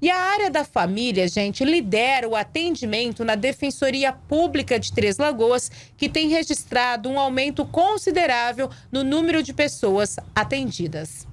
E a área da família, gente, lidera o atendimento na Defensoria Pública de Três Lagoas, que tem registrado um aumento considerável no número de pessoas atendidas.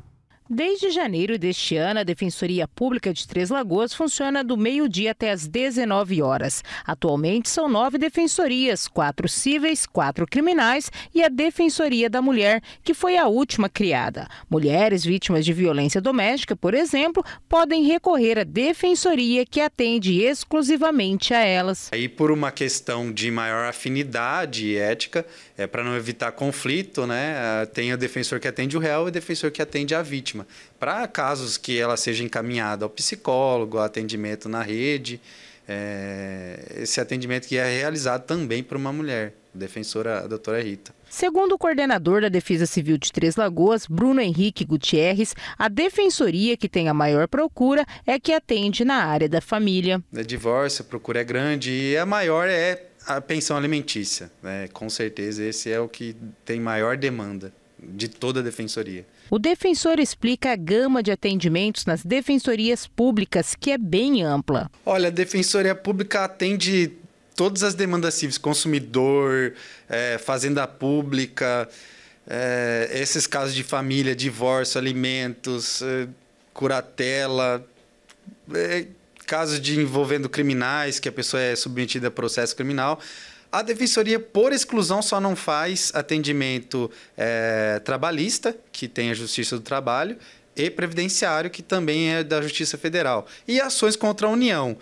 Desde janeiro deste ano, a Defensoria Pública de Três Lagoas funciona do meio-dia até as 19 horas. Atualmente são nove defensorias, quatro cíveis, quatro criminais e a Defensoria da Mulher, que foi a última criada. Mulheres vítimas de violência doméstica, por exemplo, podem recorrer à defensoria que atende exclusivamente a elas. Aí, por uma questão de maior afinidade e ética, é para não evitar conflito, né? É, tem o defensor que atende o réu e o defensor que atende a vítima vítima, para casos que ela seja encaminhada ao psicólogo, ao atendimento na rede, é, esse atendimento que é realizado também por uma mulher, defensora, a doutora Rita. Segundo o coordenador da Defesa Civil de Três Lagoas, Bruno Henrique Gutierrez, a defensoria que tem a maior procura é que atende na área da família. É divórcio, a procura é grande e a maior é a pensão alimentícia. Né? Com certeza esse é o que tem maior demanda de toda a defensoria. O defensor explica a gama de atendimentos nas defensorias públicas, que é bem ampla. Olha, a defensoria pública atende todas as demandas cíveis, consumidor, é, fazenda pública, é, esses casos de família, divórcio, alimentos, é, curatela, é, casos de envolvendo criminais, que a pessoa é submetida a processo criminal. A defensoria, por exclusão, só não faz atendimento é, trabalhista, que tem a Justiça do Trabalho, e previdenciário, que também é da Justiça Federal, e ações contra a União.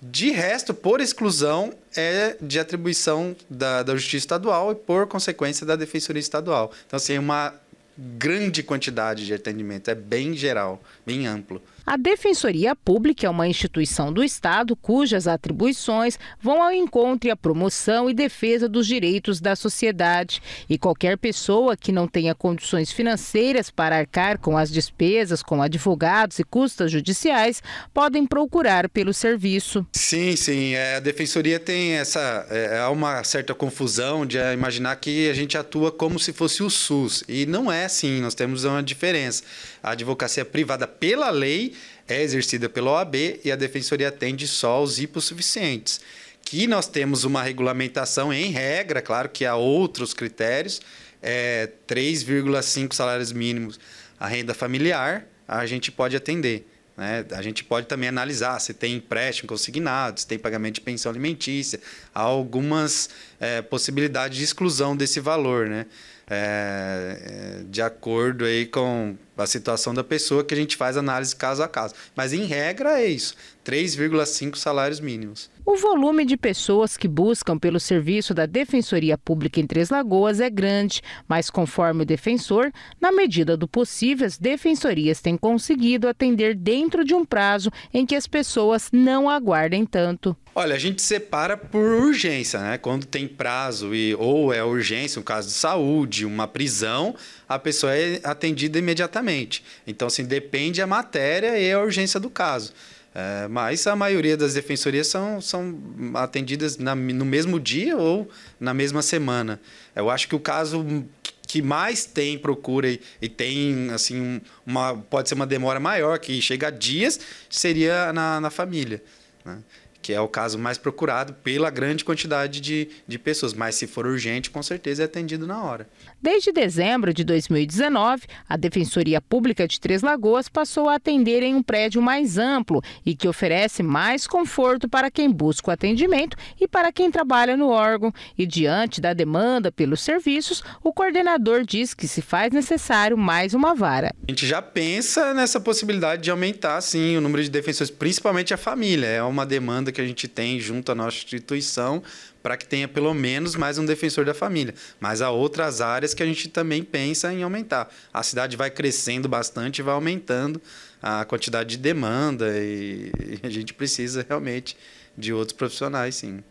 De resto, por exclusão, é de atribuição da, da Justiça Estadual e, por consequência, da Defensoria Estadual. Então, assim, é uma grande quantidade de atendimento, é bem geral, bem amplo. A Defensoria Pública é uma instituição do Estado cujas atribuições vão ao encontro e à promoção e defesa dos direitos da sociedade. E qualquer pessoa que não tenha condições financeiras para arcar com as despesas, com advogados e custas judiciais, podem procurar pelo serviço. Sim, sim. É, a Defensoria tem essa. É, há uma certa confusão de é, imaginar que a gente atua como se fosse o SUS. E não é assim, nós temos uma diferença. A advocacia privada, pela lei, é exercida pela OAB e a defensoria atende só os hipossuficientes. Que nós temos uma regulamentação em regra, claro que há outros critérios, é 3,5 salários mínimos a renda familiar, a gente pode atender. Né? A gente pode também analisar se tem empréstimo consignado, se tem pagamento de pensão alimentícia, há algumas é, possibilidades de exclusão desse valor. Né? É, é, de acordo aí com a situação da pessoa que a gente faz análise caso a caso. Mas em regra é isso, 3,5 salários mínimos. O volume de pessoas que buscam pelo serviço da Defensoria Pública em Três Lagoas é grande, mas conforme o defensor, na medida do possível, as defensorias têm conseguido atender dentro de um prazo em que as pessoas não aguardem tanto. Olha, a gente separa por urgência, né? Quando tem prazo e ou é urgência, um caso de saúde, de uma prisão, a pessoa é atendida imediatamente. Então, assim, depende a matéria e a urgência do caso. É, mas a maioria das defensorias são, são atendidas na, no mesmo dia ou na mesma semana. Eu acho que o caso que mais tem procura e, e tem assim uma pode ser uma demora maior que chega a dias seria na, na família. Né? que é o caso mais procurado pela grande quantidade de, de pessoas, mas se for urgente, com certeza é atendido na hora. Desde dezembro de 2019, a Defensoria Pública de Três Lagoas passou a atender em um prédio mais amplo e que oferece mais conforto para quem busca o atendimento e para quem trabalha no órgão. E diante da demanda pelos serviços, o coordenador diz que se faz necessário mais uma vara. A gente já pensa nessa possibilidade de aumentar, sim, o número de defensores, principalmente a família. É uma demanda que a gente tem junto à nossa instituição para que tenha pelo menos mais um defensor da família. Mas há outras áreas que a gente também pensa em aumentar. A cidade vai crescendo bastante, vai aumentando a quantidade de demanda e a gente precisa realmente de outros profissionais, sim.